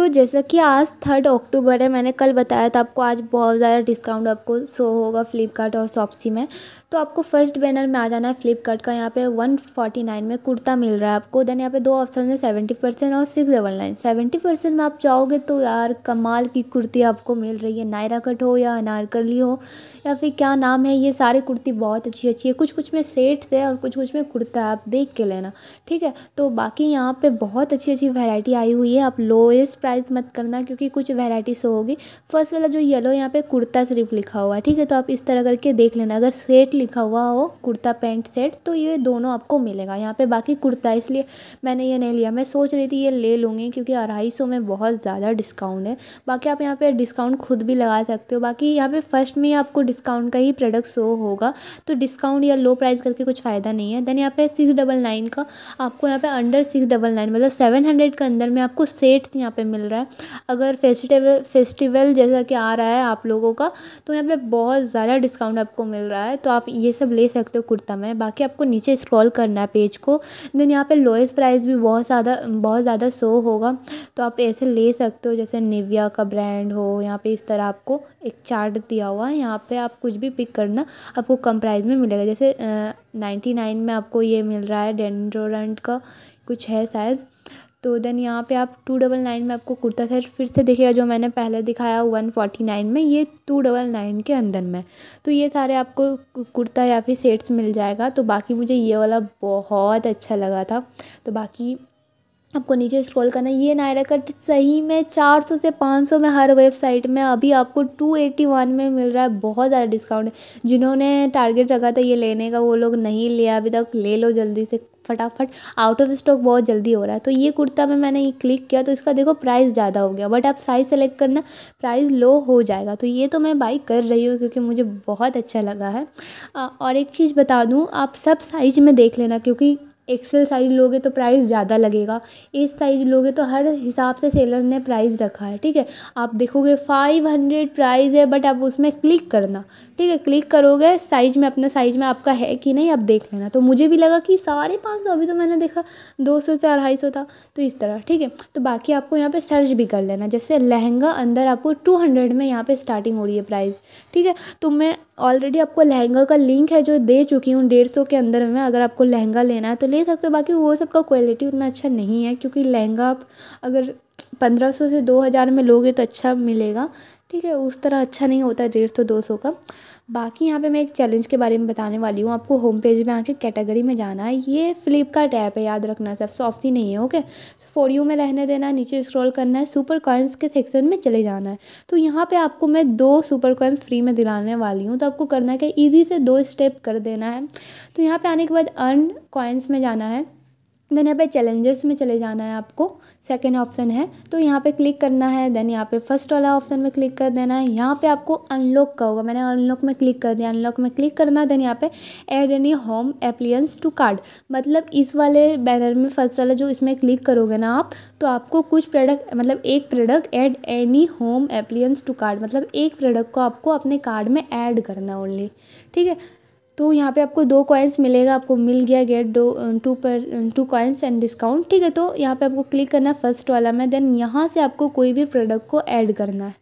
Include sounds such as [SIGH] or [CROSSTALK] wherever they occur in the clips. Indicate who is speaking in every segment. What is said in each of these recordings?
Speaker 1: तो जैसा कि आज थर्ड अक्टूबर है मैंने कल बताया था आपको आज बहुत ज़्यादा डिस्काउंट आपको शो होगा फ्लिपकार्ट और शॉपसी में तो आपको फर्स्ट बैनर में आ जाना है फ्लिपकार्ट का यहाँ पे नाइन में कुर्ता मिल रहा है आपको देन यहाँ पे दो ऑप्शन है सेवेंटी परसेंट और six double nine seventy percent में आप जाओगे तो यार कमाल की कुर्ती आपको मिल रही है नायरा कट हो या अनारकली हो या फिर क्या नाम है ये सारी कुर्ती बहुत अच्छी अच्छी है कुछ कुछ में सेट्स है और कुछ कुछ में कुर्ता है आप देख के लेना ठीक है तो बाकी यहाँ पर बहुत अच्छी अच्छी वेराइटी आई हुई है आप लोएस्ट प्राइस मत करना क्योंकि कुछ वेराइटी शो होगी फर्स्ट वाला जो येलो यहाँ पे कुर्ता सिर्फ लिखा हुआ है ठीक है तो आप इस तरह करके देख लेना अगर सेट लिखा हुआ हो कुर्ता पैंट सेट तो ये दोनों आपको मिलेगा यहाँ पे बाकी कुर्ता इसलिए मैंने ये नहीं लिया मैं सोच रही थी ये ले लूँगी क्योंकि अढ़ाई सौ में बहुत ज़्यादा डिस्काउंट है बाकी आप यहाँ पर डिस्काउंट खुद भी लगा सकते हो बाकी यहाँ पर फर्स्ट में आपको डिस्काउंट का ही प्रोडक्ट शो होगा तो डिस्काउंट या लो प्राइस करके कुछ फ़ायदा नहीं है देन यहाँ पे सिक्स डबल नाइन का आपको यहाँ पे अंडर सिक्स डबल नाइन मतलब सेवन हंड्रेड के अंदर में आपको सेट्स यहाँ पे मिल मिल रहा है अगर फेस्टिवल फेस्टिवल जैसा कि आ रहा है आप लोगों का तो यहाँ पे बहुत ज़्यादा डिस्काउंट आपको मिल रहा है तो आप ये सब ले सकते हो कुर्ता में बाकी आपको नीचे स्क्रॉल करना है पेज को देन यहाँ पे लोएस्ट प्राइस भी बहुत ज़्यादा बहुत ज़्यादा शो होगा तो आप ऐसे ले सकते हो जैसे निविया का ब्रांड हो यहाँ पे इस तरह आपको एक चार्ट दिया हुआ है यहाँ पर आप कुछ भी पिक करना आपको कम प्राइस में मिलेगा जैसे नाइन्टी नाइन में आपको ये मिल रहा है डेंडोरेंट का कुछ है शायद तो देन यहाँ पे आप टू डबल नाइन में आपको कुर्ता सेट फिर से देखेगा जो मैंने पहले दिखाया वन फोर्टी नाइन में ये टू डबल नाइन के अंदर में तो ये सारे आपको कुर्ता या फिर सेट्स मिल जाएगा तो बाकी मुझे ये वाला बहुत अच्छा लगा था तो बाकी आपको नीचे स्क्रॉल करना ये नायरा कट सही में 400 से 500 में हर वेबसाइट में अभी आपको 281 में मिल रहा है बहुत ज़्यादा डिस्काउंट है जिन्होंने टारगेट रखा था ये लेने का वो लोग नहीं लिया अभी तक ले लो जल्दी से फटाफट आउट ऑफ स्टॉक बहुत जल्दी हो रहा है तो ये कुर्ता में मैंने ये क्लिक किया तो इसका देखो प्राइस ज़्यादा हो गया बट आप साइज़ सेलेक्ट करना प्राइस लो हो जाएगा तो ये तो मैं बाई कर रही हूँ क्योंकि मुझे बहुत अच्छा लगा है और एक चीज़ बता दूँ आप सब साइज़ में देख लेना क्योंकि एक्सेल साइज़ लोगे तो प्राइस ज़्यादा लगेगा इस साइज़ लोगे तो हर हिसाब से सेलर ने प्राइस रखा है ठीक है आप देखोगे फाइव हंड्रेड प्राइज़ है बट आप उसमें क्लिक करना ठीक है क्लिक करोगे साइज़ में अपना साइज़ में आपका है कि नहीं आप देख लेना तो मुझे भी लगा कि साढ़े पाँच सौ अभी तो मैंने देखा दो सौ से अढ़ाई सौ था तो इस तरह ठीक है तो बाकी आपको यहाँ पर सर्च भी कर लेना जैसे लहंगा अंदर आपको टू हंड्रेड में यहाँ पर स्टार्टिंग हो रही है प्राइस ठीक है तो मैं ऑलरेडी आपको लहंगा का लिंक है जो दे चुकी हूँ डेढ़ सौ के अंदर में अगर आपको लहंगा लेना है तो ले सकते हो बाकी वो सबका क्वालिटी उतना अच्छा नहीं है क्योंकि लहंगा आप अगर पंद्रह सौ से दो हज़ार में लोगे तो अच्छा मिलेगा ठीक है उस तरह अच्छा नहीं होता है डेढ़ सौ दो सौ का बाकी यहाँ पे मैं एक चैलेंज के बारे में बताने वाली हूँ आपको होम पेज में आके कैटेगरी में जाना है ये फ्लिपकार्ट ऐप है याद रखना सब ही नहीं है ओके फॉर यू में रहने देना नीचे स्क्रॉल करना है सुपर कॉइन्स के सेक्शन में चले जाना है तो यहाँ पे आपको मैं दो सुपर कॉइन्स फ्री में दिलाने वाली हूँ तो आपको करना है कि ईजी से दो स्टेप कर देना है तो यहाँ पर आने के बाद अर्न कॉइन्स में जाना है देन यहाँ पे चैलेंजेस में चले जाना है आपको सेकेंड ऑप्शन है तो यहाँ पे क्लिक करना है देन यहाँ पे फर्स्ट वाला ऑप्शन में क्लिक कर देना है यहाँ पे आपको अनलॉक का होगा मैंने अनलॉक में क्लिक कर दिया अनलॉक में क्लिक करना देन यहाँ पे add any home appliances to cart मतलब इस वाले बैनर में फर्स्ट वाला जो इसमें क्लिक करोगे ना आप तो आपको कुछ प्रोडक्ट मतलब एक product add any home appliances to cart मतलब एक प्रोडक्ट को आपको अपने कार्ड में ऐड करना ओनली ठीक है तो यहाँ पे आपको दो कॉइन्स मिलेगा आपको मिल गया गेट दो टू पर टू कॉइन्स एंड डिस्काउंट ठीक है तो यहाँ पे आपको क्लिक करना है फर्स्ट वाला में देन यहाँ से आपको कोई भी प्रोडक्ट को ऐड करना है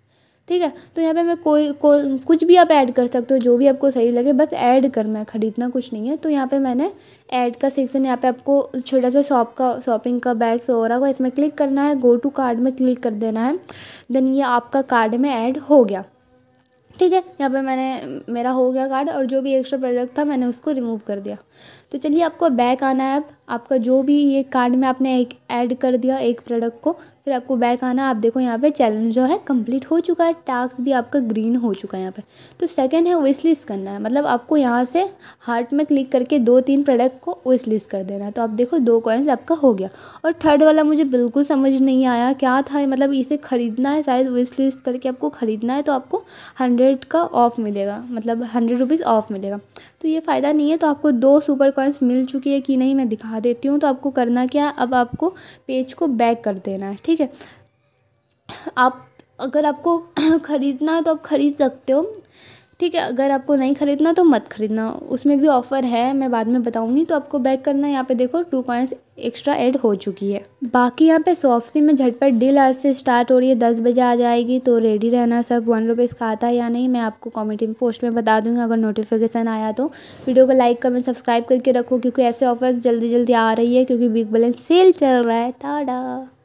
Speaker 1: ठीक है तो यहाँ पे मैं कोई को कुछ भी आप ऐड कर सकते हो जो भी आपको सही लगे बस ऐड करना है ख़रीदना कुछ नहीं है तो यहाँ पे मैंने ऐड का सेक्शन यहाँ पे आपको छोटा सा शॉप का शॉपिंग का बैग्स वगैरह होगा इसमें क्लिक करना है गो टू कार्ड में क्लिक कर देना है देन ये आपका कार्ड में ऐड हो गया ठीक है यहाँ पे मैंने मेरा हो गया कार्ड और जो भी एक्स्ट्रा प्रोडक्ट था मैंने उसको रिमूव कर दिया तो चलिए आपको बैक आना है अब आपका जो भी ये कार्ड में आपने एक ऐड कर दिया एक प्रोडक्ट को फिर आपको बैक आना आप देखो यहाँ पे चैलेंज जो है कंप्लीट हो चुका है टास्क भी आपका ग्रीन हो चुका है यहाँ पे तो सेकंड है विश लिस्ट करना है मतलब आपको यहाँ से हार्ट में क्लिक करके दो तीन प्रोडक्ट को विश लिस्ट कर देना है तो आप देखो दो कॉइन्स आपका हो गया और थर्ड वाला मुझे बिल्कुल समझ नहीं आया क्या था मतलब इसे ख़रीदना है शायद विश लिस्ट करके आपको ख़रीदना है तो आपको हंड्रेड का ऑफ़ मिलेगा मतलब हंड्रेड रुपीज़ ऑफ़ मिलेगा तो ये फ़ायदा नहीं है तो आपको दो सुपर कॉइन्स मिल चुकी है कि नहीं मैं दिखा देती हूँ तो आपको करना क्या है अब आपको पेज को बैक कर देना है ठीक ठीक है आप अगर आपको [CLEARS THROAT] ख़रीदना है तो आप ख़रीद सकते हो ठीक है अगर आपको नहीं ख़रीदना तो मत ख़रीदना उसमें भी ऑफ़र है मैं बाद में बताऊंगी तो आपको बैक करना यहाँ पे देखो टू कॉइन्स एक्स्ट्रा ऐड हो चुकी है बाकी यहाँ पे सॉफ्टी में झटपट डील आज से स्टार्ट हो रही है दस बजे आ जाएगी तो रेडी रहना सब वन रुपीज़ का आता है या नहीं मैं आपको कॉमेंटी में पोस्ट में बता दूँगी अगर नोटिफिकेशन आया तो वीडियो को लाइक कमेंट सब्सक्राइब करके रखो क्योंकि ऐसे ऑफर्स जल्दी जल्दी आ रही है क्योंकि बिग बैलेंस सेल चल रहा है ताड़ा